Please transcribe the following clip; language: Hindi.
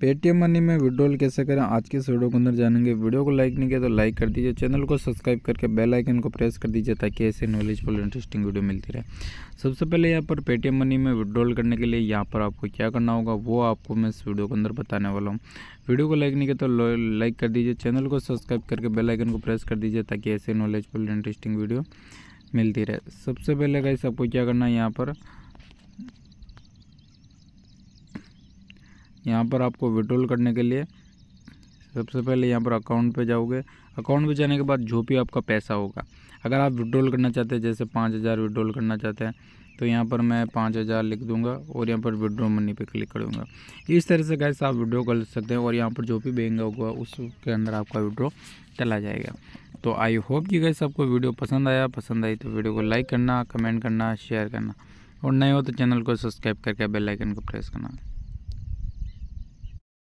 पेटीएम मनी में विड्रॉल कैसे करें आज के इस वीडियो के अंदर जानेंगे वीडियो को लाइक नहीं किया तो लाइक कर दीजिए चैनल को सब्सक्राइब करके बेल आइकन को प्रेस कर दीजिए ताकि ऐसे नॉलेजफुल इंटरेस्टिंग वीडियो मिलती रहे सबसे पहले यहाँ पर पेटीएम मनी में विड्रॉल करने के लिए यहाँ पर आपको क्या करना होगा वो आपको मैं इस वीडियो के अंदर बताने वाला हूँ वीडियो को लाइक नहीं किया तो लाइक कर दीजिए चैनल को सब्सक्राइब करके बेलाइकन को प्रेस कर दीजिए ताकि ऐसे नॉलेजफुल इंटरेस्टिंग वीडियो मिलती रहे सबसे पहले गाइस आपको क्या करना है यहाँ पर यहाँ पर आपको विड्रॉल करने के लिए सबसे पहले यहाँ पर अकाउंट पे जाओगे अकाउंट पे जाने के बाद जो भी आपका पैसा होगा अगर आप विड्रॉल करना चाहते हैं जैसे पाँच हज़ार विड्रॉल करना चाहते हैं तो यहाँ पर मैं पाँच हज़ार लिख दूंगा और यहाँ पर विड्रॉ मनी पे क्लिक करूँगा इस तरह से गैस आप विड्रॉ कर सकते हैं और यहाँ पर जो भी बैंक होगा उसके अंदर आपका विड्रॉ चला जाएगा तो आई होप कि गैस आपको वीडियो पसंद आया पसंद आई तो वीडियो को लाइक करना कमेंट करना शेयर करना और नए हो तो चैनल को सब्सक्राइब करके बेल आइकन को प्रेस करना